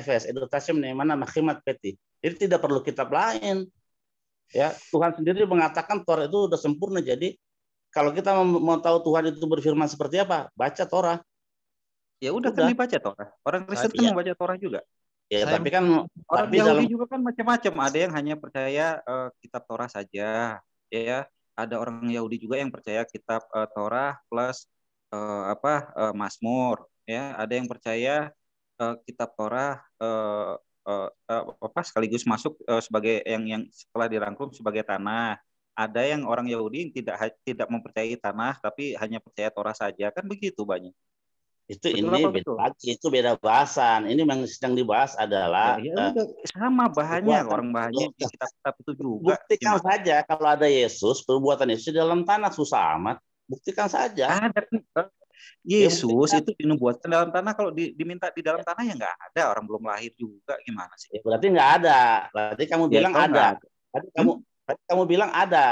FS edukasi mana makhimat peti. Jadi tidak perlu kitab lain. Ya, Tuhan sendiri mengatakan Torah itu sudah sempurna. Jadi kalau kita mau tahu Tuhan itu berfirman seperti apa, baca Torah. Ya udah, kan udah. kan dibaca Torah. Orang Kristen kan iya. ya. membaca Torah juga. Ya, Saya, tapi kan orang tapi Yahudi dalam... juga kan macam-macam. Ada yang hanya percaya uh, kitab Torah saja, ya. Ada orang Yahudi juga yang percaya kitab uh, Torah plus uh, apa uh, Mazmur, ya. Ada yang percaya uh, kitab Torah uh, uh, apa sekaligus masuk uh, sebagai yang yang setelah dirangkum sebagai tanah. Ada yang orang Yahudi yang tidak tidak mempercayai tanah tapi hanya percaya Torah saja kan begitu banyak. Itu Betul ini beda itu beda bahasan. Ini yang sedang dibahas adalah ya, ya, uh, sama bahannya orang bahannya kita tetap itu juga. Buktikan Cuma. saja kalau ada Yesus, perbuatan Yesus di dalam tanah susah amat. Buktikan saja. Ada Ya Yesus ya, itu dinubuatkan dalam tanah kalau di, diminta di dalam tanah ya nggak ada orang belum lahir juga gimana sih? Ya, berarti nggak ada. Berarti kamu ya, bilang ada. ada. Berarti hmm? kamu berarti kamu bilang ada.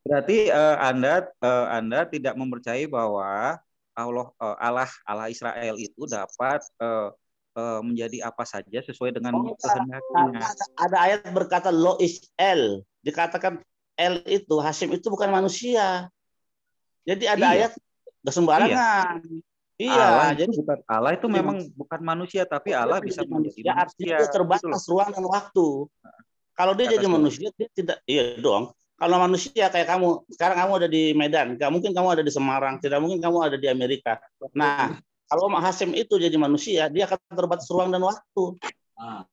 Berarti uh, Anda uh, Anda tidak mempercayai bahwa Allah uh, Allah Allah Israel itu dapat uh, uh, menjadi apa saja sesuai dengan oh, kehendaknya. Ada, ayat berkata lo is Dikatakan El itu Hasim itu bukan manusia. Jadi ada iya. ayat Gak sembarangan. Iya. iya Allah jadi bukan Allah itu memang bukan manusia tapi Allah bisa manusia. artinya dia terbatas gitu ruang dan waktu. Nah, kalau dia jadi manusia dia tidak iya dong. Kalau manusia kayak kamu, sekarang kamu ada di Medan, nggak mungkin kamu ada di Semarang, tidak mungkin kamu ada di Amerika. Nah, kalau Mak Hasim itu jadi manusia, dia akan terbatas ruang dan waktu. Ah.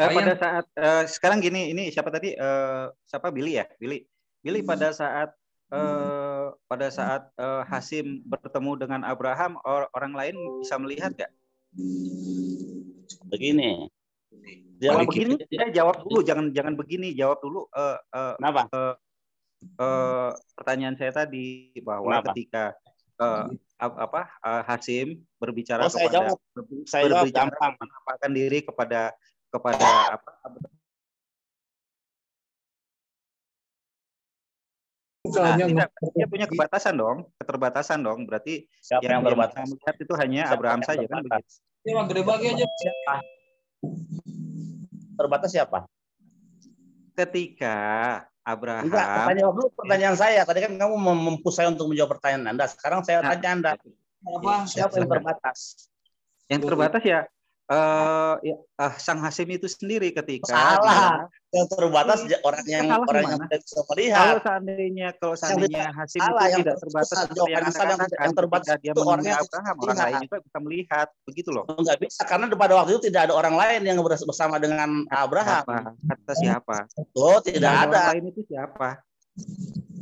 Eh, pada saat eh, sekarang gini, ini siapa tadi? Eh, siapa Billy ya? Billy. Billy hmm. pada saat eh, pada saat eh, Hasim bertemu dengan Abraham or orang lain bisa melihat nggak? Begini. Jawab begini. Ya, jawab dulu, jangan jangan begini. Jawab dulu. Eh, eh, Kenapa? Eh, eh, pertanyaan saya tadi bahwa Kenapa? ketika eh, apa eh, Hasim berbicara oh, kepada jawab. Ber, saya berbicara jawab, menampakkan diri kepada kepada apa Nah, dia punya keterbatasan dong, keterbatasan dong. Berarti Siapa yang, yang berbatas melihat itu hanya Siapa Abraham saja kan begitu. Ya, gede bagi aja. Siapa? Terbatas siapa? Ketika Abraham. Enggak, pertanyaan dulu pertanyaan saya. Tadi kan kamu mempus saya untuk menjawab pertanyaan Anda. Sekarang saya nah, tanya Anda. Apa? Siapa yang terbatas? Yang terbatas ya eh uh, ya, uh, Sang Hasim itu sendiri ketika salah yang terbatas ini, ya, orang yang orang yang tidak bisa melihat. Kalau seandainya kalau seandainya hasil itu yang tidak terbatas yang, yang, yang, yang terbatas dia itu orang yang Abraham, orang lain juga bisa melihat begitu loh. Enggak oh, bisa karena pada waktu itu tidak ada orang lain yang bersama dengan Abraham. Kata siapa? Oh, tidak ada. Orang lain itu siapa?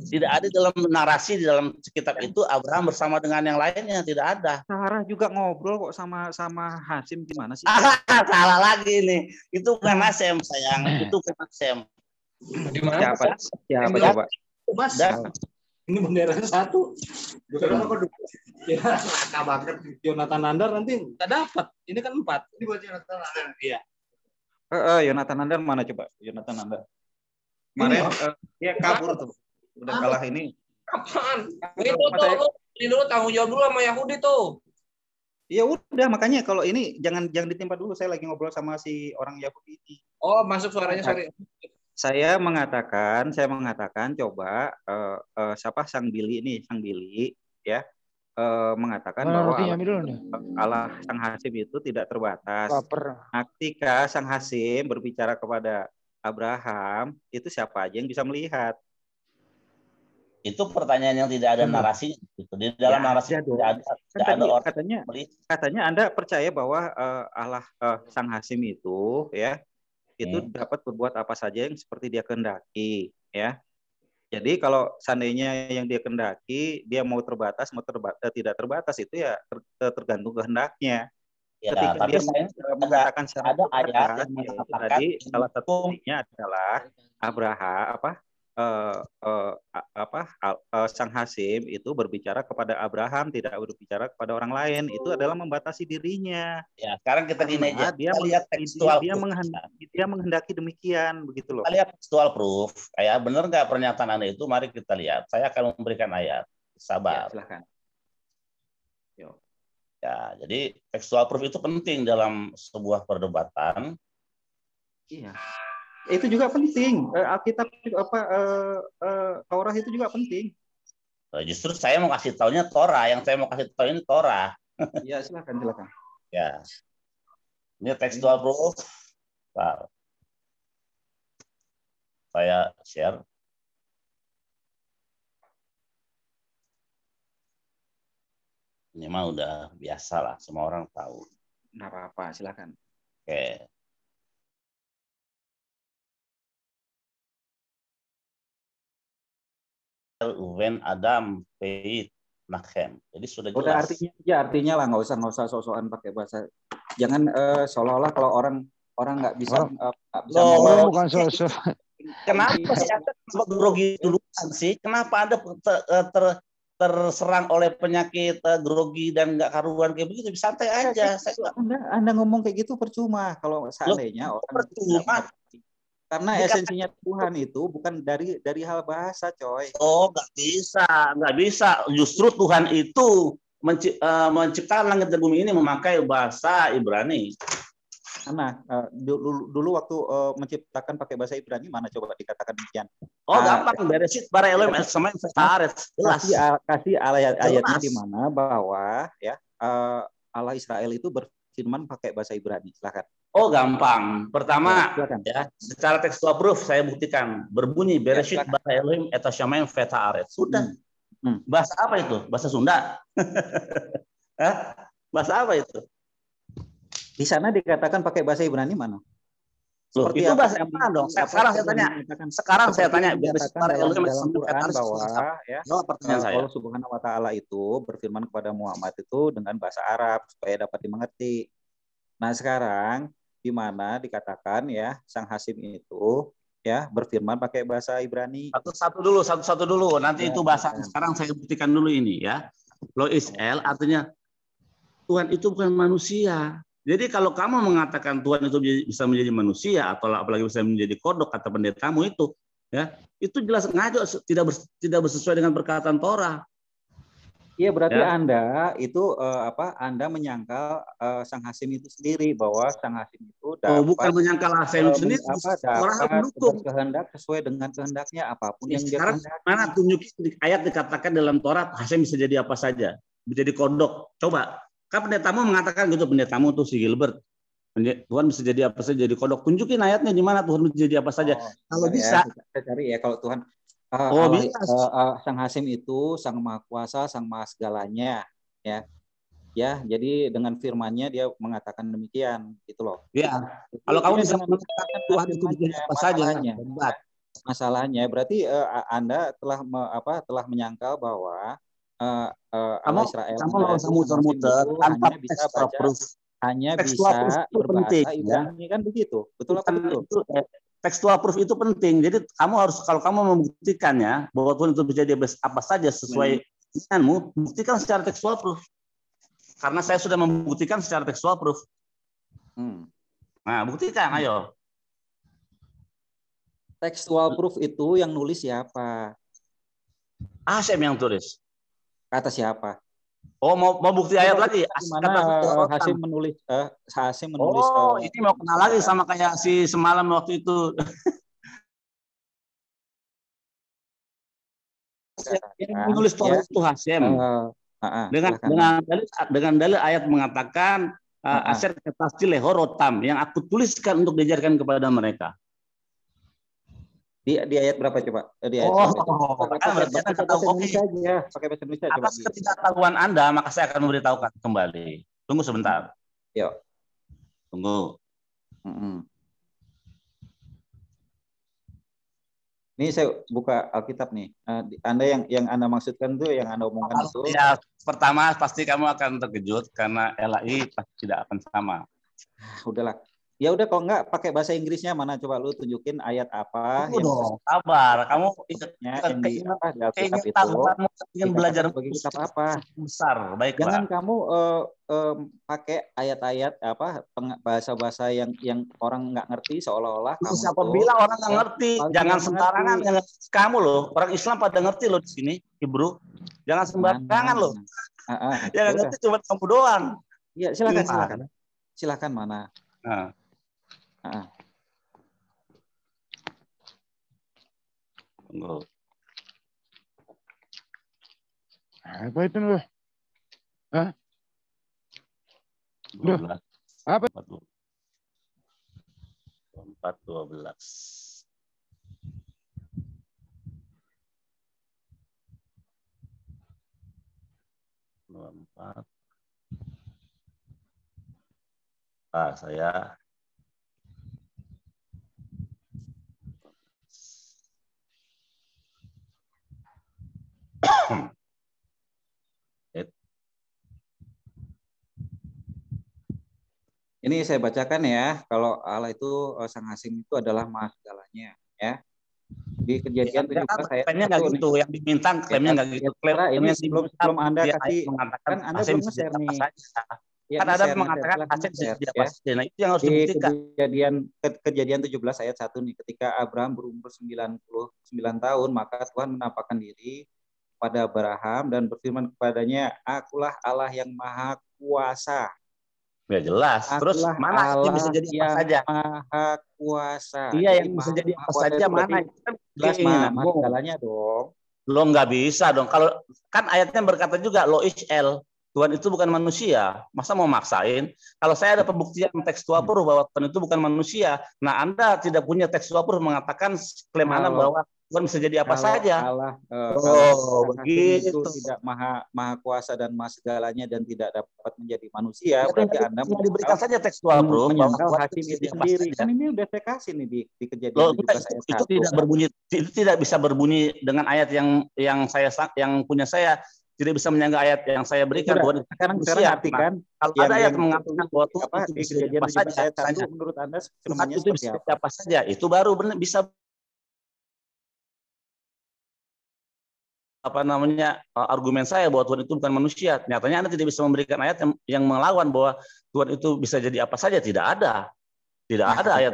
Tidak ada dalam narasi di dalam kitab itu Abraham bersama dengan yang lainnya, tidak ada. Sarah juga ngobrol kok sama sama Hasim gimana sih? Ah, salah lagi nih. Itu bukan Hasim sayang, itu bukan Hasim. Gimana? Siapa? Siapa coba? Mas. Dan, ini benderanya satu. Bukan kok ya banget Jonathan Nandar nanti enggak dapat. Ini kan empat. Ini buat Yonatan Nandar. Iya. Eh, uh, uh, Yonatan Nandar mana coba? Jonathan Nandar. Mana? uh, dia kabur tuh udah kalah ini. kapan ini tuh ini dulu tanggung jawab dulu sama Yahudi tuh. iya udah makanya kalau ini jangan jangan ditimpa dulu saya lagi ngobrol sama si orang Yahudi ini. Oh, masuk suaranya nah, sorry. Saya mengatakan, saya mengatakan coba uh, uh, siapa Sang Billy ini, Sang Billy ya. Uh, mengatakan bahwa Allah, Allah Sang Hasim itu tidak terbatas. ketika Sang Hasim berbicara kepada Abraham, itu siapa aja yang bisa melihat? itu pertanyaan yang tidak ada narasi, gitu. Di dalam ya, narasi ada. tidak ada, kan tidak ada orang katanya melihat. katanya Anda percaya bahwa uh, Allah uh, Sang Hasim itu ya itu hmm. dapat berbuat apa saja yang seperti dia kendaki ya. Jadi kalau seandainya yang dia kendaki dia mau terbatas mau terbatas eh, tidak terbatas itu ya ter tergantung kehendaknya. Ya, Ketika tapi dia mengatakan ada, ada ayat yang mengatakan tadi salah satunya adalah Abraha apa uh, uh, apa uh, Sang Hasim itu berbicara kepada Abraham tidak berbicara kepada orang lain itu adalah membatasi dirinya. Ya, sekarang kita gini aja. Dia kita lihat tekstual dia, dia menghendaki dia menghendaki demikian begitu loh. Kita lihat tekstual proof. Ya, benar nggak pernyataan Anda itu? Mari kita lihat. Saya akan memberikan ayat. Sabar. Ya, silakan. Ya, jadi tekstual proof itu penting dalam sebuah perdebatan. Iya itu juga penting. Eh, Alkitab apa eh, eh, Torah itu juga penting. Justru saya mau kasih tahunya Torah, yang saya mau kasih tahu ini Torah. Iya, silakan silakan. Ya. Ini tekstual bro Wow. Saya share. Ini mah udah biasa lah, semua orang tahu. Nggak apa-apa, silakan. Oke. Okay. Uven Adam peit Nahem. Jadi sudah jelas. Udah artinya ya artinya lah nggak usah nggak usah sosokan pakai bahasa. Jangan uh, seolah-olah kalau orang orang nggak bisa eh, nggak oh. uh, bisa. Loh, membawa... bukan sosok. Kenapa iya. sih Anda grogi duluan sih? Kenapa Anda ter, eh, ter, terserang oleh penyakit uh, grogi dan nggak karuan kayak begitu? Santai iya, aja. Iya. Saya anda, anda ngomong kayak gitu percuma. Kalau seandainya Loh, orang percuma. Karena bukan. esensinya Tuhan itu bukan dari dari hal bahasa, coy. Oh, nggak bisa, nggak bisa. Justru Tuhan itu menci eh, menciptakan langit dan bumi ini memakai bahasa Ibrani. Nah, eh, dulu, dulu waktu eh, menciptakan pakai bahasa Ibrani mana coba dikatakan demikian? Oh, ah, gampang. Ya. Beresit para elohim sama inventaris. Jelas. Kasih, kasih ayat ayatnya di mana bahwa ya uh, Allah Israel itu berfirman pakai bahasa Ibrani. Silakan. Oh gampang. Pertama, ya, ya secara tekstual proof saya buktikan berbunyi bereshit ya, bahasa Elohim etasyamayim feta aret. Sudah. Hmm. hmm. Bahasa apa itu? Bahasa Sunda. bahasa apa itu? Di sana dikatakan pakai bahasa Ibrani mana? Loh, Seperti itu bahasa Ibrani dong. Saya, sekarang saya tanya. Sekarang ya, saya tanya. dalam, dalam bahwa ya, No pertanyaan saya. Allah Subhanahu Wa Taala itu berfirman kepada Muhammad itu dengan bahasa Arab supaya dapat dimengerti. Nah sekarang di mana dikatakan ya Sang Hasim itu ya berfirman pakai bahasa Ibrani. Satu-satu dulu, satu-satu dulu. Nanti ya, itu bahasa ya. sekarang saya buktikan dulu ini ya. Lo Israel artinya Tuhan itu bukan manusia. Jadi kalau kamu mengatakan Tuhan itu bisa menjadi manusia atau apalagi bisa menjadi kodok kata pendetamu itu, ya itu jelas ngaco tidak tidak bersesuai dengan perkataan Torah. Iya berarti ya. Anda itu uh, apa Anda menyangkal uh, Sang Hasim itu sendiri bahwa Sang Hasim itu dapat oh, bukan menyangkal Hasim uh, sendiri apa, dapat mendukung kehendak sesuai dengan kehendaknya apapun ya, yang sekarang dia mana tunjukin ayat dikatakan dalam Taurat Hasim bisa jadi apa saja Bisa jadi kodok coba kan pendetamu mengatakan gitu pendetamu tuh si Gilbert Tuhan bisa jadi apa saja jadi kodok. Tunjukin ayatnya di mana Tuhan bisa jadi apa saja. Oh, kalau ya, bisa, saya cari ya kalau Tuhan Uh, oh, ah, bisa. Uh, uh, sang Hasim itu sang Maha Kuasa, sang Maha segalanya, ya. Ya, jadi dengan firman dia mengatakan demikian, gitu loh. Ya. Kalau kamu bisa mengatakan Tuhan itu bikin apa saja, hanya Masalahnya berarti uh, Anda telah me, apa telah menyangkal bahwa uh, uh, kamu Israel kamu muter-muter tanpa bisa baca, proof. hanya bisa berbahasa ya. Ibrani kan begitu. Betul apa betul? textual proof itu penting. Jadi kamu harus kalau kamu membuktikannya, bahwa walaupun itu bisa dia apa saja sesuai keinginanmu, buktikan secara textual proof. Karena saya sudah membuktikan secara textual proof. Hmm. Nah, buktikan, hmm. ayo. Textual proof itu yang nulis siapa? asm yang tulis. Kata siapa? Oh mau mau bukti ayat lagi? Gimana Hasim menulis? Uh, Hasim oh, menulis. Oh uh, ini mau kenal lagi sama kayak si semalam waktu itu. Yang nah, menulis ya. Taurat itu Hasim. Uh, uh, uh, dengan dengan dalil dengan dalil ayat mengatakan uh, aset ketasti lehorotam yang aku tuliskan untuk diajarkan kepada mereka. Di, di ayat berapa coba? Eh, di ayat oh, berapa? Ah, pakai bahasa Indonesia aja. Pakai bahasa Indonesia coba. Atas ketidaktahuan Anda, maka saya akan memberitahukan kembali. Tunggu sebentar. Yo. Tunggu. Mm -hmm. Ini saya buka Alkitab nih. Eh, Anda yang yang Anda maksudkan itu yang Anda omongkan itu. Ya, pertama pasti kamu akan terkejut karena LAI pasti tidak akan sama. Udahlah, Ya udah kalau enggak pakai bahasa Inggrisnya mana coba lu tunjukin ayat apa Tunggu yang dong. kamu ikutnya yang di apa kamu ingin belajar bagi kita apa? Besar, baik. Jangan kamu uh, um, pakai ayat-ayat apa bahasa-bahasa yang yang orang nggak ngerti seolah-olah kamu siapa tuh, bilang orang nggak ya, ngerti? Jangan sembarangan kamu loh. Orang Islam pada ngerti loh di sini, Ibru Jangan nah, nah, sembarangan loh. Nah, yang ya ngerti cuma kamu doang. Iya, silakan silakan. Silakan mana? Nah. Ah. Apa itu, Nuh? Hah? Apa? 4, 12. Dua empat. Ah, saya Ini saya bacakan ya. Kalau Allah itu eh, sang asing itu adalah segalanya ya. Di kejadian ya, 17 saya klaimnya nggak gitu, yang diminta klaimnya nggak gitu. ya, gitu. Klaimnya ini sebelum sebelum Anda ya, kasih mengatakan kan Anda belum share nih. Ya, kan ada mengatakan aset sejak ya. Nah, itu yang harus di dibuktikan. Kejadian ke, kejadian 17 ayat 1 nih ketika Abraham berumur 99 tahun maka Tuhan menampakkan diri kepada Abraham dan berfirman kepadanya, "Akulah Allah yang Maha Kuasa." Ya jelas. Akulah Terus mana Allah yang bisa jadi apa saja? Maha Kuasa. Iya, yang maha bisa jadi apa saja mana? Kan jelas mana masalahnya dong. Lo nggak bisa dong. Kalau kan ayatnya berkata juga lo Israel Tuhan itu bukan manusia. Masa mau maksain? Kalau saya ada pembuktian tekstual pur bahwa Tuhan itu bukan manusia, nah Anda tidak punya tekstual pur mengatakan klaim Anda bahwa Tuhan bisa jadi apa Allah, saja. Allah, uh, eh, oh, begitu. Itu tidak maha maha kuasa dan maha segalanya dan tidak dapat menjadi manusia. Ya, berarti Anda mau diberikan saja tekstual, Bro. Menyangkal hakim itu sendiri. Kan ini udah saya kasih nih di, di kejadian Loh, juga itu, saya itu tidak berbunyi itu tidak bisa berbunyi dengan ayat yang yang saya yang punya saya tidak bisa menyangga ayat yang saya berikan buat sekarang saya artikan kalau ada ayat yang mengatakan bahwa itu apa, itu bisa apa saja, menurut anda semuanya itu bisa apa saja itu baru bisa apa namanya eh, argumen saya bahwa Tuhan itu bukan manusia. Nyatanya Anda tidak bisa memberikan ayat yang, yang melawan bahwa Tuhan itu bisa jadi apa saja. Tidak ada, tidak ya, ada ayat.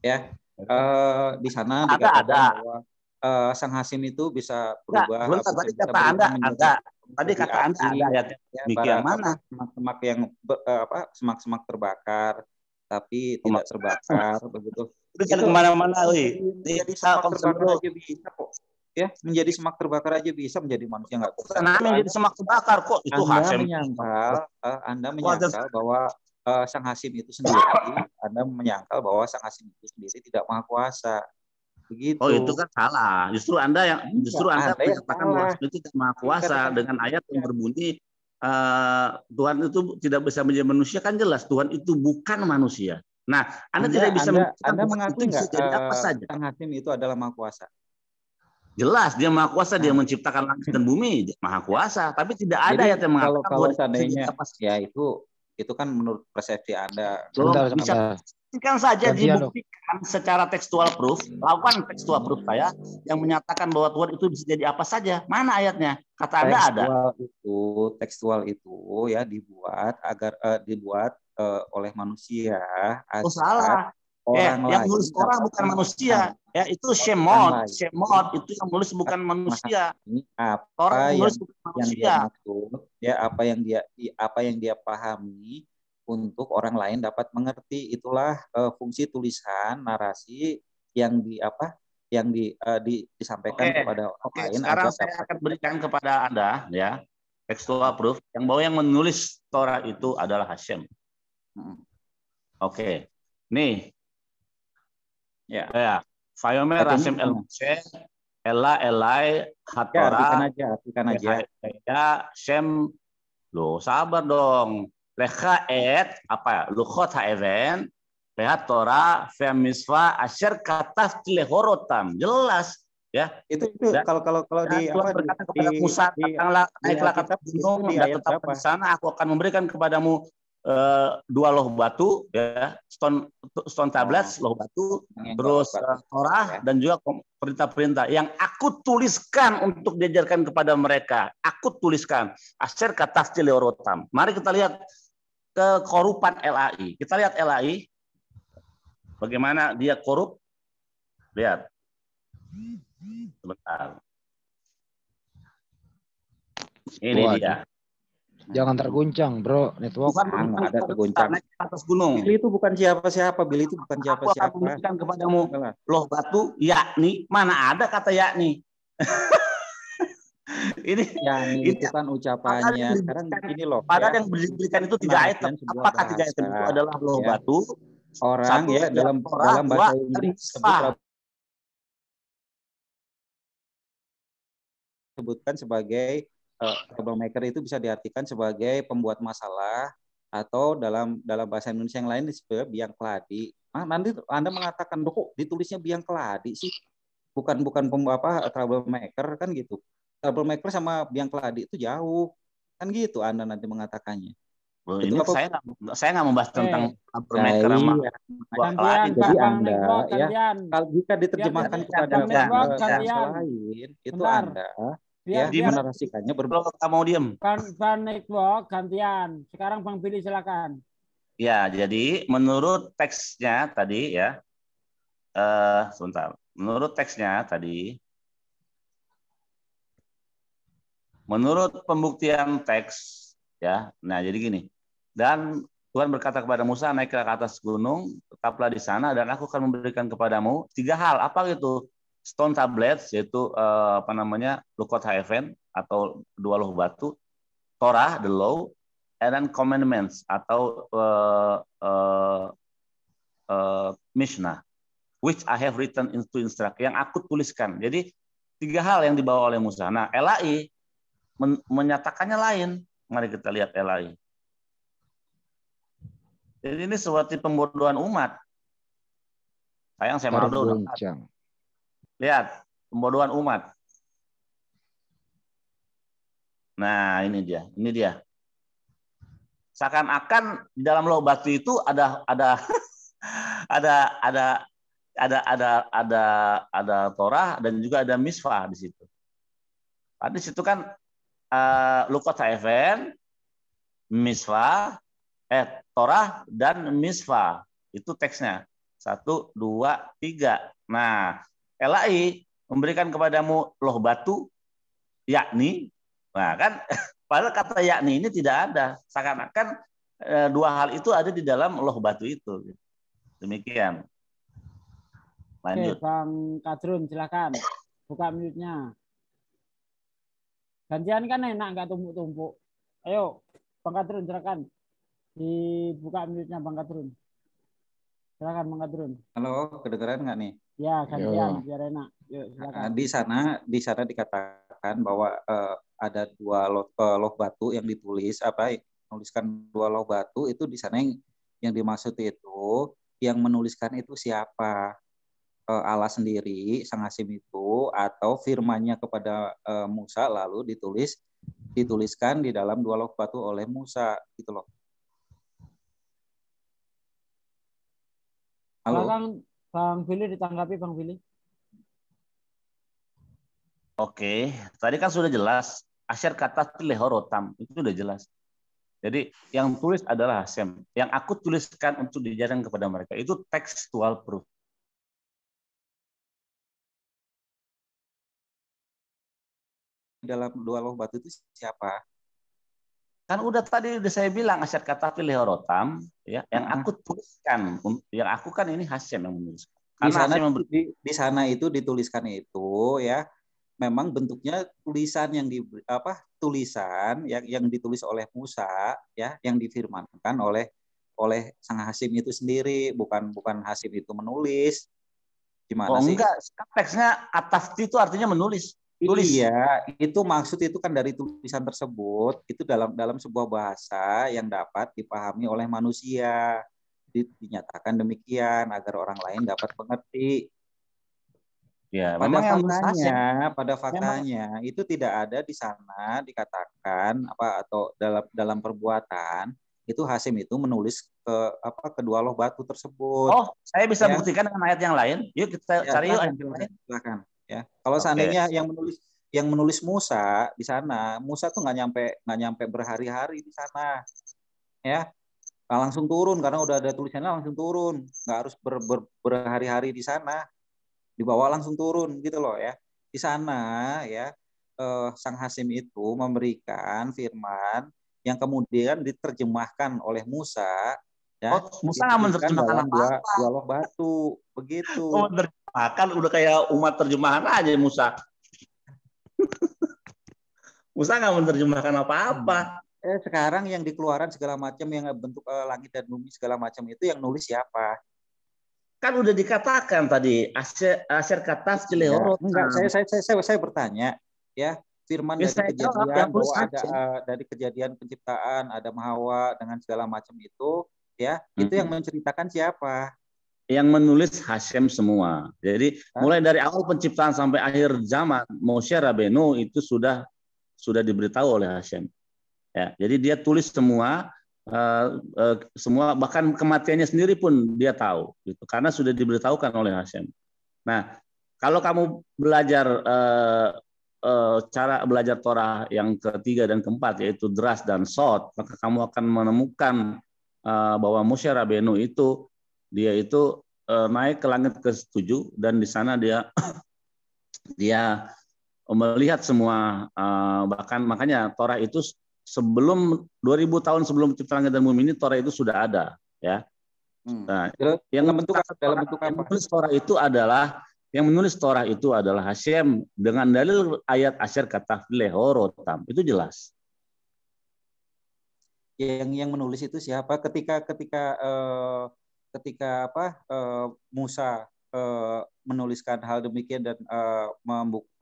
Ya, uh, di sana ada ada bahwa, uh, Sang Hasim itu bisa berubah. Nah, bentar, tadi kata Anda ada. Tadi kata Anda ada ayat ya, demikian mana? Semak-semak yang apa? Semak-semak terbakar tapi semak tidak terbakar begitu. Itu, itu kemana-mana, Wi. Jadi bisa, konsumsi bisa kok ya menjadi semak terbakar aja bisa menjadi manusia nggak bukan menjadi semak terbakar kok itu anda Hasim. menyangkal uh, anda menyangkal bahwa uh, sang Hasim itu sendiri anda menyangkal bahwa sang Hasim itu sendiri tidak maha kuasa begitu oh itu kan salah justru anda yang iya, justru anda, mengatakan menyatakan bahwa itu tidak maha kuasa dengan ayat yang iya. berbunyi eh, Tuhan itu tidak bisa menjadi manusia kan jelas Tuhan itu bukan manusia nah anda, anda tidak bisa anda, anda mengakui nggak saja sang Hasim itu adalah maha Jelas dia maha kuasa, dia nah. menciptakan langit dan bumi, dia maha kuasa. Tapi tidak ada Jadi, ayat yang mengatakan kalau, kalau seandainya, ya itu itu kan menurut persepsi Anda. Belum bentar, bisa kan saja Gantian dibuktikan secara tekstual proof, hmm. lakukan tekstual proof saya yang menyatakan bahwa Tuhan itu bisa jadi apa saja. Mana ayatnya? Kata Anda ada. itu tekstual itu ya dibuat agar uh, dibuat uh, oleh manusia. oh salah orang ya, lain. Yang nulis orang bukan manusia. Ya, itu Shemot. Shemot itu yang nulis bukan manusia. apa yang, bukan manusia. Yang dia maksud, ya apa yang dia apa yang dia pahami untuk orang lain dapat mengerti itulah uh, fungsi tulisan narasi yang di apa yang di, uh, di disampaikan okay. kepada orang Oke, lain. Sekarang saya dapat. akan berikan kepada anda ya textual hmm. proof yang bahwa yang menulis Torah itu adalah Hashem. Hmm. Oke, nih Ya. Oh, ya. Fayome Rasim El Moshe, Ella Elai Hatora. Ya, aja, artikan aja. Ya, Shem. Lo sabar dong. Lecha et apa ya? Lukhot even. Lihat Torah, Misfa, Asher katas lehorotam. Jelas ya itu itu ya. kalau kalau kalau di apa, berkata kepada di, Musa di, di, di, gunung di, tetap di sana aku akan memberikan kepadamu Eh, dua loh batu ya stone stone tablets oh. loh batu terus korah eh, ya. dan juga perintah-perintah yang aku tuliskan untuk diajarkan kepada mereka aku tuliskan asir kata rotam mari kita lihat korupan LAI kita lihat LAI bagaimana dia korup lihat sebentar ini Wah, dia Jangan terguncang, bro. Network bukan nah, ada terguncang. atas gunung. Billy itu bukan siapa-siapa. Billy itu bukan siapa-siapa. Aku akan siapa. kepadamu loh batu yakni mana ada kata yakni. ini yakni ini, itu kan ucapannya. Sekarang ini loh. Padahal ya. yang diberikan itu tiga item. Nah, Apakah tiga item itu adalah loh ya. batu? Orang satu, ya, ya dalam orang, dalam bahasa Inggris sebutkan sebagai Eh, troublemaker itu bisa diartikan sebagai pembuat masalah atau dalam dalam bahasa Indonesia yang lain disebut biang keladi. Nanti Anda mengatakan, "Kok ditulisnya biang keladi sih?" Bukan bukan pem, apa troublemaker kan gitu. Troublemaker sama biang keladi itu jauh. Kan gitu Anda nanti mengatakannya. Loh, ini apa? saya saya nggak membahas eh, tentang nah, troublemaker sama iya. keladi. jadi anda ya kalau jika diterjemahkan kepada bahasa eh, lain itu anda dia, ya, dia iya. menarasikannya berbelok kita mau diem. kan Van network gantian. Sekarang Bang Billy silakan. Ya, jadi menurut teksnya tadi ya, eh uh, sebentar. Menurut teksnya tadi, menurut pembuktian teks ya, nah jadi gini. Dan Tuhan berkata kepada Musa, naiklah ke atas gunung, tetaplah di sana, dan aku akan memberikan kepadamu tiga hal. Apa itu? stone tablets yaitu uh, apa namanya Lukot haven atau dua loh batu, Torah the law, and then commandments atau eh, eh, uh, Mishnah, which I have written into instruct yang aku tuliskan. Jadi tiga hal yang dibawa oleh Musa. Nah, Elai men menyatakannya lain. Mari kita lihat Elai. Jadi ini suatu pembodohan umat. Sayang saya malu. Lihat, pembodohan umat. Nah, ini dia. Ini dia. Seakan-akan di dalam lo batu itu ada ada ada ada ada ada ada ada Torah dan juga ada misfah di situ. Nah, di situ kan uh, Lukot HFN, misfah, eh, Torah dan misfah. Itu teksnya. Satu, dua, tiga. Nah, Elai memberikan kepadamu loh batu yakni nah kan padahal kata yakni ini tidak ada seakan-akan e, dua hal itu ada di dalam loh batu itu demikian lanjut Oke, Bang Kadrun silakan buka mute-nya gantian kan enak nggak tumpuk-tumpuk ayo Bang Kadrun silakan dibuka mute-nya Bang Kadrun silakan Bang Kadrun halo kedengeran nggak nih Ya, gantian biar enak. Yuk, nah, di sana di sana dikatakan bahwa uh, ada dua eh, loh, uh, batu yang ditulis apa menuliskan dua loh batu itu di sana yang yang dimaksud itu yang menuliskan itu siapa? Uh, Allah sendiri, Sang Asim itu atau firmannya kepada uh, Musa lalu ditulis dituliskan di dalam dua loh batu oleh Musa gitu loh. Halo. Halo. Bang Billy ditanggapi Bang Billy. Oke, tadi kan sudah jelas asyar kata tilehorotam itu sudah jelas. Jadi yang tulis adalah Hasem. Yang aku tuliskan untuk dijarang kepada mereka itu textual proof. Dalam dua loh batu itu siapa? Kan udah tadi udah saya bilang aset kata pilih rotam, ya. Yang hmm. aku tuliskan, um, yang aku kan ini Hasyim yang menuliskan. di sana, di, di sana itu dituliskan itu ya memang bentuknya tulisan yang di apa tulisan yang yang ditulis oleh Musa ya yang difirmankan oleh oleh sang Hasim itu sendiri bukan bukan Hasim itu menulis gimana oh, sih? enggak teksnya atas itu artinya menulis tulis ya itu maksud itu kan dari tulisan tersebut itu dalam dalam sebuah bahasa yang dapat dipahami oleh manusia dinyatakan demikian agar orang lain dapat mengerti Ya, pada faktanya, pada faktanya memang. itu tidak ada di sana dikatakan apa atau dalam dalam perbuatan itu Hasim itu menulis ke apa kedua loh batu tersebut. Oh, saya bisa ya. buktikan dengan ayat yang lain. Yuk kita ya, cari yuk ayat yang lain. Silakan ya kalau okay. seandainya yang menulis yang menulis Musa di sana Musa tuh nggak nyampe nggak nyampe berhari-hari di sana ya nah, langsung turun karena udah ada tulisannya langsung turun nggak harus ber, ber, berhari-hari di sana dibawa langsung turun gitu loh ya di sana ya eh, sang Hasim itu memberikan firman yang kemudian diterjemahkan oleh Musa Ya. Oh, Musa nggak menerjemahkan apa? Dua, dua loh batu, begitu. Oh, terjemahkan udah kayak umat terjemahan aja Musa. Musa nggak menerjemahkan apa-apa. Hmm. Eh, sekarang yang dikeluaran segala macam yang bentuk uh, langit dan bumi segala macam itu yang nulis siapa? Kan udah dikatakan tadi aser, aser katas Ya, enggak, nah. saya, saya saya saya saya bertanya ya firman ya, dari kejadian ya, bahwa ada uh, dari kejadian penciptaan ada Mahawa dengan segala macam itu ya itu yang menceritakan siapa yang menulis Hashem semua. Jadi mulai dari awal penciptaan sampai akhir zaman Moshe Rabenu itu sudah sudah diberitahu oleh Hashem. Ya, jadi dia tulis semua uh, uh, semua bahkan kematiannya sendiri pun dia tahu gitu karena sudah diberitahukan oleh Hashem. Nah, kalau kamu belajar uh, cara belajar Torah yang ketiga dan keempat yaitu Dras dan Sot, maka kamu akan menemukan Eh, bahwa Musa Rabenu itu dia itu eh, naik ke langit ke-7 dan di sana dia dia melihat semua eh, bahkan makanya Torah itu sebelum 2000 tahun sebelum penciptaan langit dan bumi ini Torah itu sudah ada ya. Hmm. yang nah, bentuk dalam bentuk Yang menulis Torah itu adalah yang menulis Torah itu adalah Hashem dengan dalil ayat Asyir kata lehorotam itu jelas yang yang menulis itu siapa ketika ketika eh, ketika apa eh, Musa eh, menuliskan hal demikian dan eh,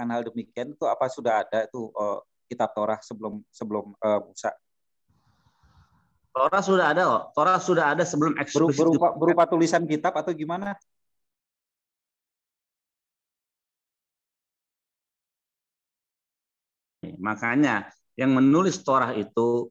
hal demikian itu apa sudah ada itu eh, kitab Torah sebelum sebelum eh, Musa Torah sudah ada kok. Torah sudah ada sebelum eksklusif. Berupa, berupa tulisan kitab atau gimana? Makanya yang menulis Torah itu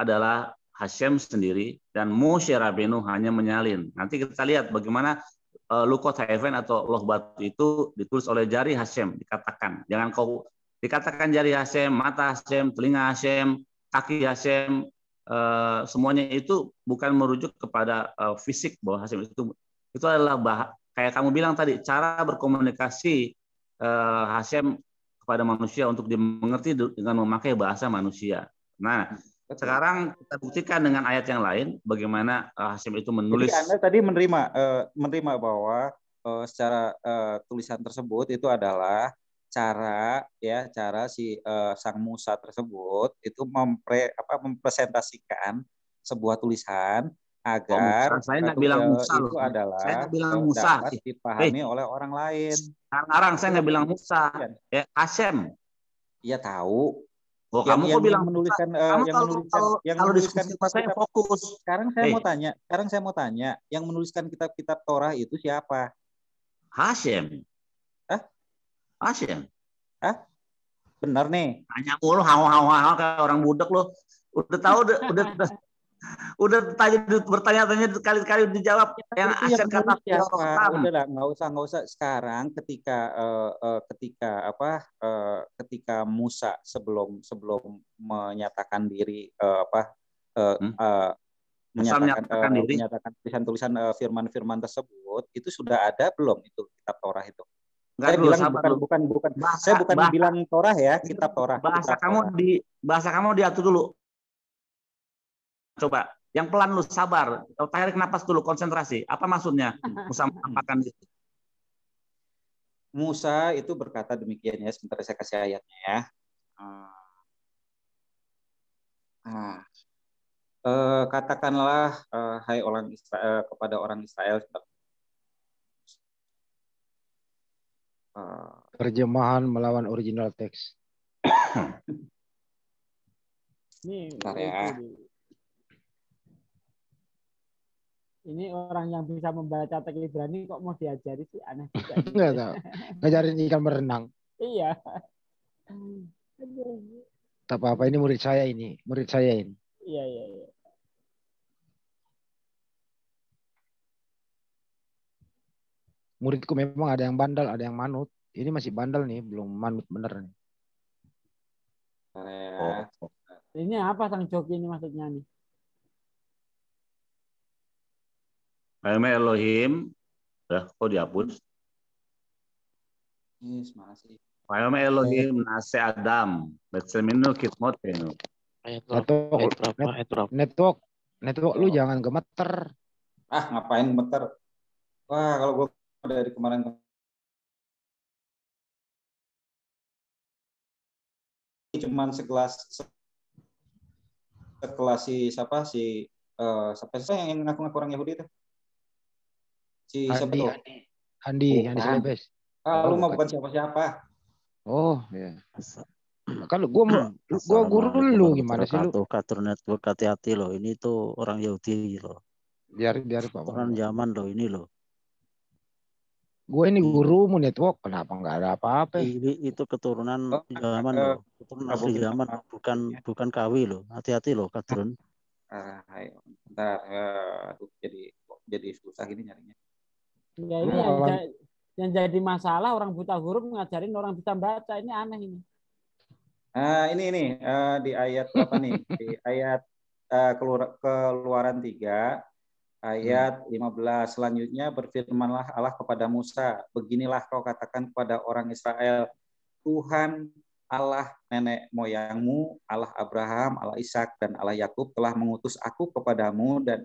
adalah Hashem sendiri dan Moshe Rabenu hanya menyalin. Nanti kita lihat bagaimana uh, Lukot Haven atau loh batu itu ditulis oleh jari Hashem dikatakan. Jangan kau dikatakan jari Hashem, mata Hashem, telinga Hashem, kaki Hashem, uh, semuanya itu bukan merujuk kepada uh, fisik bahwa Hashem itu itu adalah bah kayak kamu bilang tadi cara berkomunikasi uh, Hashem kepada manusia untuk dimengerti dengan memakai bahasa manusia. Nah, sekarang kita buktikan dengan ayat yang lain bagaimana eh, Hasim itu menulis. Jadi Anda tadi menerima eh, menerima bahwa eh, secara tulisan tersebut itu adalah cara ya cara si sang Musa tersebut itu mempre apa mempresentasikan sebuah tulisan oh, agar oh, saya tidak bilang Musa itu loh. adalah saya tidak bilang Musa dipahami oleh orang lain. Sekarang saya nggak bilang Musa, iya. ya, Hasim. Ya tahu, Oh, kamu yang, kok bilang menuliskan uh, yang kalau, menuliskan kalau, yang kalau menuliskan kitab, saya fokus. Sekarang saya hey. mau tanya, sekarang saya mau tanya, yang menuliskan kitab-kitab Torah itu siapa? Hasyim. Hah? Hasyim. Hah? Benar nih. Tanya mulu hawa hawa kayak orang budak loh. Udah tahu udah udah udah tanya bertanya-tanya berkali-kali dijawab ya, yang iya, asyik kata ya, lah nggak usah nggak usah sekarang ketika uh, uh, ketika apa uh, ketika Musa sebelum sebelum menyatakan diri uh, apa uh, hmm? uh, menyatakan menyatakan, uh, diri. menyatakan tulisan-tulisan uh, firman-firman tersebut itu sudah ada belum itu kitab Torah itu Enggak saya bilang bukan, bukan bukan bukan saya bukan bahasa, bilang Torah ya kitab Torah bahasa kitab kamu Torah. di bahasa kamu diatur dulu Coba yang pelan lu sabar, tarik nafas dulu, konsentrasi. Apa maksudnya? Musa mengatakan itu? Musa itu berkata demikian ya, sebentar saya kasih ayatnya ya. Uh, katakanlah uh, hai orang Israel eh, kepada orang Israel eh, terjemahan melawan original teks. Ya. Ini ya. ini orang yang bisa membaca teks Ibrani kok mau diajari sih aneh juga. tahu. Ngajarin ikan berenang. Iya. Tak apa-apa ini murid saya ini, murid saya ini. Iya, iya, iya. Muridku memang ada yang bandel, ada yang manut. Ini masih bandel nih, belum manut bener nih. Oh. Ini apa sang joki ini maksudnya nih? Nama Elohim. Ya, kok dihapus? Yes, makasih. Nama Elohim nase Adam. Betseminu kitmotenu. Network, network, network, network lu oh. jangan gemeter. Ah, ngapain gemeter? Wah, kalau gue dari kemarin cuman segelas sekelas si siapa si uh, siapa sih yang ngaku-ngaku orang Yahudi itu? Si Andi, siapa tuh? Andi, Andi, bukan. Oh, Andi Celebes. Ah, lu oh, mah bukan siapa-siapa. Oh, iya. Kalau gua gua guru lu gimana sih lu? Katur network hati-hati loh. Ini tuh orang Yahudi loh. Biar biar Pak. Orang zaman loh ini loh. Gue ini guru mau network, kenapa nggak ada apa-apa? Ini itu keturunan oh, eh, zaman eh, loh, keturunan asli zaman, bukan bukan kawi loh. Hati-hati loh, Katrun. Ah, ayo. Bentar, eh, uh, jadi jadi susah ini nyarinya. Ya nah, ini nah, yang, orang... yang jadi masalah orang buta huruf ngajarin orang bisa baca ini aneh ini. Uh, ini ini uh, di ayat apa nih? Di ayat uh, keluaran 3 ayat 15 hmm. selanjutnya berfirmanlah Allah kepada Musa, beginilah kau katakan kepada orang Israel, Tuhan Allah nenek moyangmu, Allah Abraham, Allah Ishak dan Allah Yakub telah mengutus aku kepadamu dan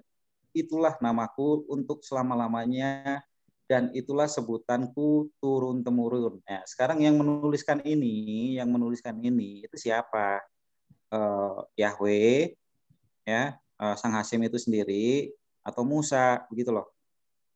itulah namaku untuk selama-lamanya dan itulah sebutanku turun temurun. Nah, sekarang yang menuliskan ini, yang menuliskan ini itu siapa? Uh, eh, Yahweh, ya, uh, Sang Hasim itu sendiri atau Musa, begitu loh.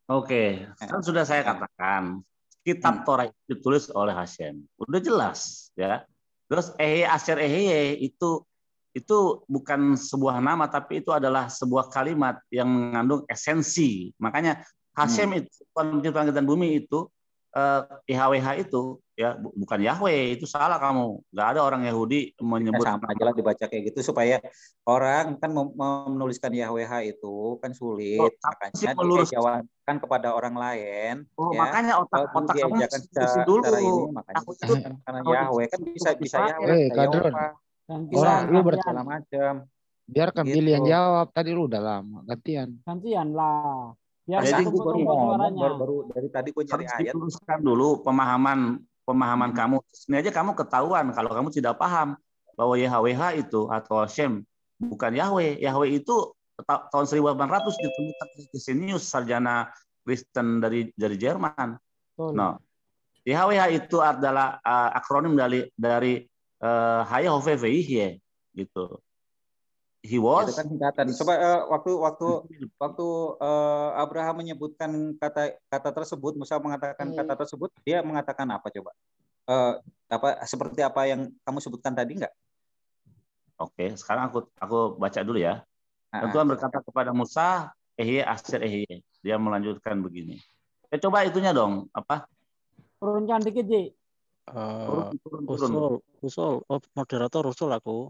Oke, okay. Nah. kan sudah saya katakan kitab hmm. Torah itu ditulis oleh Hasim. Udah jelas, ya. Terus Ehe Asher Ehe itu itu bukan sebuah nama tapi itu adalah sebuah kalimat yang mengandung esensi. Makanya Hashem hmm. itu pemimpin langit dan bumi itu eh, IHWH itu ya bukan Yahweh itu salah kamu nggak ada orang Yahudi menyebut ya, sama aja lah dibaca kayak gitu supaya orang kan menuliskan Yahweh itu kan sulit oh, makanya diajawankan kepada orang lain oh, ya. makanya otak otak kamu secara, dulu secara ini, makanya aku itu karena Yahweh kan bisa bisa Yahweh hey, bisa orang lu bersalah macam biarkan gitu. pilihan jawab tadi lu udah lama gantian gantian lah Ya, Jadi gue baru ngomong, baru, baru dari tadi gue nyari Harus ayat. Teruskan dulu pemahaman pemahaman kamu. Ini aja kamu ketahuan kalau kamu tidak paham bahwa YHWH itu atau Shem bukan Yahweh. Yahweh itu tahun 1800 ditemukan Kesenius sarjana Kristen dari dari Jerman. Oh. No. YHWH itu adalah uh, akronim dari dari uh, eh, Hayahofeveihe gitu. He gitu was. Itu kan singkatan. Coba uh, waktu waktu waktu uh, Abraham menyebutkan kata kata tersebut, Musa mengatakan iya. kata tersebut, dia mengatakan apa coba? Uh, apa seperti apa yang kamu sebutkan tadi enggak? Oke, sekarang aku aku baca dulu ya. Dan ah, Tuhan berkata kepada Musa, ehye asir ehye. Dia melanjutkan begini. Ya coba itunya dong, apa? Turunkan dikit, Ji. Uh, Usul, usul. Oh, moderator usul aku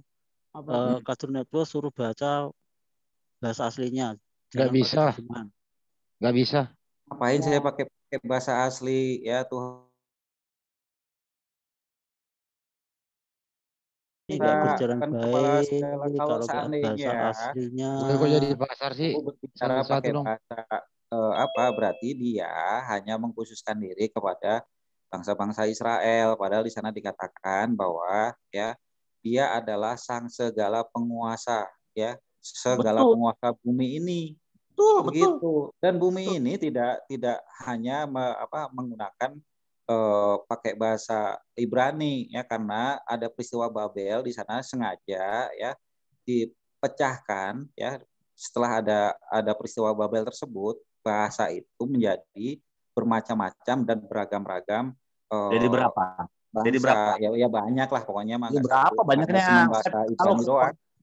apa? Uh, Cartoon Network suruh baca bahasa aslinya. Gak bisa. Gak bisa. Ngapain saya iya. pakai, pakai bahasa asli ya Tuhan. tidak berjalan kan baik kalau bahasa aslinya bukan kok jadi pasar sih bicara pakai bahasa eh, apa berarti dia hanya mengkhususkan diri kepada bangsa-bangsa Israel padahal di sana dikatakan bahwa ya dia adalah sang segala penguasa ya segala betul. penguasa bumi ini betul begitu dan bumi betul. ini tidak tidak hanya me, apa, menggunakan eh, pakai bahasa Ibrani ya karena ada peristiwa Babel di sana sengaja ya dipecahkan ya setelah ada ada peristiwa Babel tersebut bahasa itu menjadi bermacam-macam dan beragam-ragam jadi eh, berapa Bangsa. Jadi berapa? Ya, ya banyak lah pokoknya mangga. Ya, berapa banyaknya? Kan kalau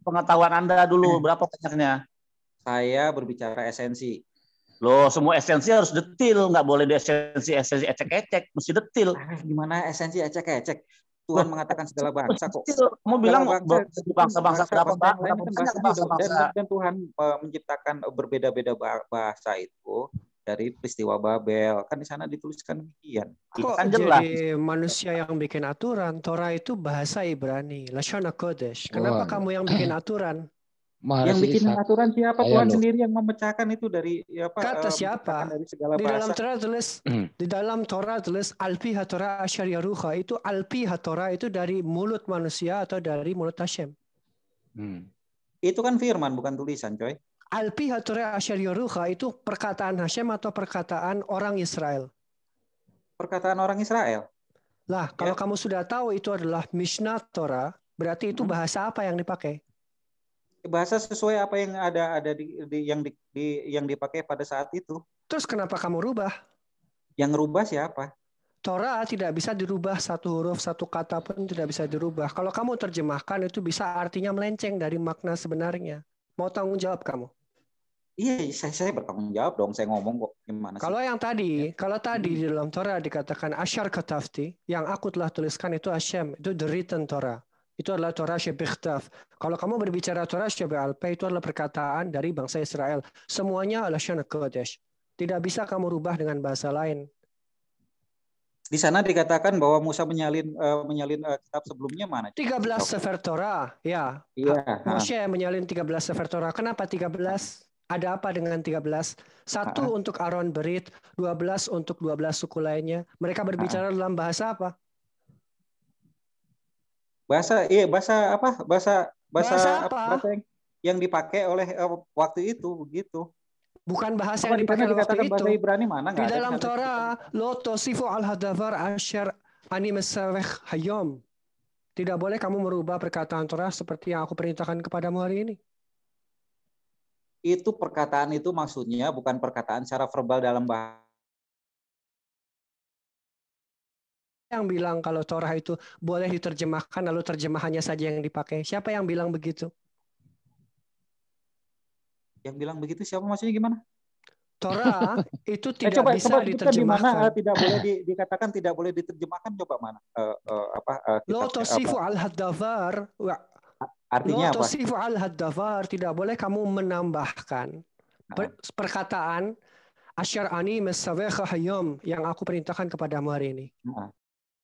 pengetahuan Anda dulu hmm. berapa banyaknya? Saya berbicara esensi. Loh, semua esensi harus detil, nggak boleh di esensi esensi ecek-ecek, mesti detil. Ah, gimana esensi ecek-ecek? Tuhan Loh. mengatakan segala bangsa kok. Kamu bilang bangsa-bangsa bangsa, bangsa, bangsa, bangsa, bangsa, bangsa, bangsa, bangsa, bangsa, dari peristiwa Babel. Kan di sana dituliskan demikian. Kok kan jelas. jadi manusia yang bikin aturan? Torah itu bahasa Ibrani, Lashon Kodesh. Kenapa oh. kamu yang bikin aturan? Mahal yang bikin Ishak. aturan siapa Ayah, Tuhan loh. sendiri yang memecahkan itu dari ya apa? Kata eh, siapa? Dari segala di dalam Torah tulis di dalam Torah tulis alpi hatora asyariyaruha itu alpi hatora itu dari mulut manusia atau dari mulut Hashem. Hmm. Itu kan firman bukan tulisan, coy. Alpi hature asher yoruha itu perkataan Hashem atau perkataan orang Israel? Perkataan orang Israel. Lah, ya. kalau ya. kamu sudah tahu itu adalah Mishnah Torah, berarti itu bahasa apa yang dipakai? Bahasa sesuai apa yang ada ada di, di yang di, di yang dipakai pada saat itu. Terus kenapa kamu rubah? Yang rubah siapa? Torah tidak bisa dirubah satu huruf satu kata pun tidak bisa dirubah. Kalau kamu terjemahkan itu bisa artinya melenceng dari makna sebenarnya. Mau tanggung jawab kamu? Iya, saya, saya bertanggung jawab dong. Saya ngomong kok gimana. Kalau yang tadi, ya. kalau tadi di hmm. dalam Torah dikatakan Ashar Katafti, yang aku telah tuliskan itu Hashem, itu the written Torah. Itu adalah Torah Shebichtaf. Kalau kamu berbicara Torah Shebealpe, itu adalah perkataan dari bangsa Israel. Semuanya adalah Shana Kodesh. Tidak bisa kamu rubah dengan bahasa lain. Di sana dikatakan bahwa Musa menyalin uh, menyalin uh, kitab sebelumnya mana? 13 sefer Torah, ya. Iya. Musa menyalin 13 sefer Torah. Kenapa 13? ada apa dengan 13? Satu uh -uh. untuk Aaron Berit, 12 untuk 12 suku lainnya. Mereka berbicara uh -uh. dalam bahasa apa? Bahasa iya bahasa apa? Bahasa bahasa, bahasa apa? Bahasa yang, dipakai oleh uh, waktu itu begitu. Bukan bahasa apa yang dipakai waktu bahasa itu. Ibrani mana Di dalam Torah, lo sifu al-hadavar asyar animesaweh hayom. Tidak boleh kamu merubah perkataan Torah seperti yang aku perintahkan kepadamu hari ini itu perkataan itu maksudnya bukan perkataan secara verbal dalam bahasa yang bilang kalau torah itu boleh diterjemahkan lalu terjemahannya saja yang dipakai. Siapa yang bilang begitu? Yang bilang begitu siapa maksudnya gimana? Torah itu eh, tidak eh, coba, bisa coba diterjemahkan. Mana, uh, eh, tidak boleh di, dikatakan tidak boleh diterjemahkan coba mana? Uh, uh, apa uh, kitab, Lo tosifu al hadavar Artinya apa? al haddafar tidak boleh kamu menambahkan nah. perkataan asyarani masawekha hayom yang aku perintahkan kepadamu hari ini. Nah.